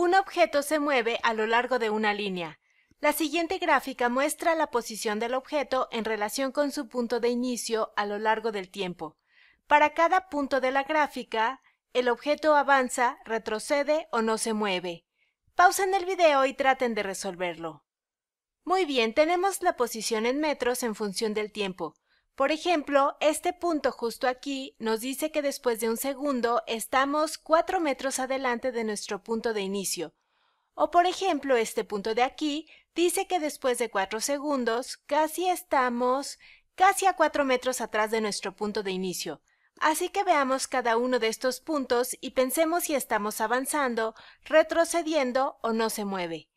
Un objeto se mueve a lo largo de una línea. La siguiente gráfica muestra la posición del objeto en relación con su punto de inicio a lo largo del tiempo. Para cada punto de la gráfica, el objeto avanza, retrocede o no se mueve. Pausen el video y traten de resolverlo. Muy bien, tenemos la posición en metros en función del tiempo. Por ejemplo, este punto justo aquí nos dice que después de un segundo estamos cuatro metros adelante de nuestro punto de inicio. O por ejemplo, este punto de aquí dice que después de 4 segundos casi estamos casi a 4 metros atrás de nuestro punto de inicio. Así que veamos cada uno de estos puntos y pensemos si estamos avanzando, retrocediendo o no se mueve.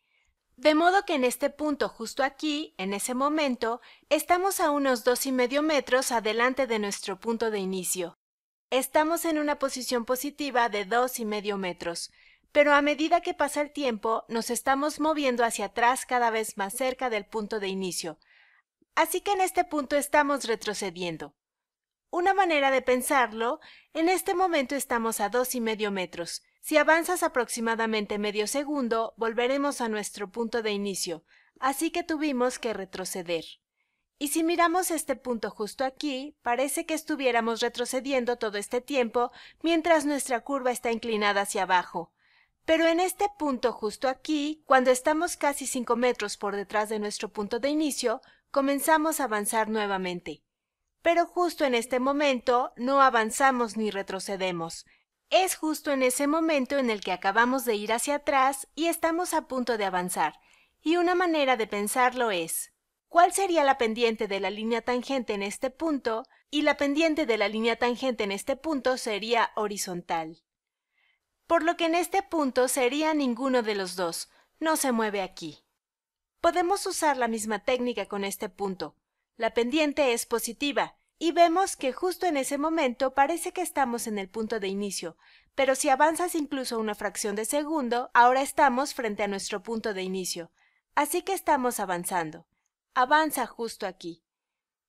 De modo que en este punto, justo aquí, en ese momento, estamos a unos dos y medio metros adelante de nuestro punto de inicio. Estamos en una posición positiva de dos y medio metros, pero a medida que pasa el tiempo, nos estamos moviendo hacia atrás cada vez más cerca del punto de inicio. Así que en este punto estamos retrocediendo. Una manera de pensarlo, en este momento estamos a dos y medio metros, si avanzas aproximadamente medio segundo, volveremos a nuestro punto de inicio, así que tuvimos que retroceder. Y si miramos este punto justo aquí, parece que estuviéramos retrocediendo todo este tiempo mientras nuestra curva está inclinada hacia abajo. Pero en este punto justo aquí, cuando estamos casi 5 metros por detrás de nuestro punto de inicio, comenzamos a avanzar nuevamente. Pero justo en este momento no avanzamos ni retrocedemos, es justo en ese momento en el que acabamos de ir hacia atrás y estamos a punto de avanzar. Y una manera de pensarlo es, ¿cuál sería la pendiente de la línea tangente en este punto? Y la pendiente de la línea tangente en este punto sería horizontal. Por lo que en este punto sería ninguno de los dos, no se mueve aquí. Podemos usar la misma técnica con este punto. La pendiente es positiva, y vemos que justo en ese momento parece que estamos en el punto de inicio, pero si avanzas incluso una fracción de segundo, ahora estamos frente a nuestro punto de inicio. Así que estamos avanzando. Avanza justo aquí.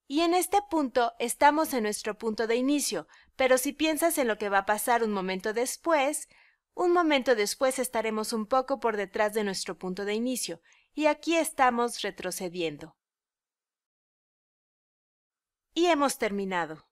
Y en este punto estamos en nuestro punto de inicio, pero si piensas en lo que va a pasar un momento después, un momento después estaremos un poco por detrás de nuestro punto de inicio, y aquí estamos retrocediendo. Y hemos terminado.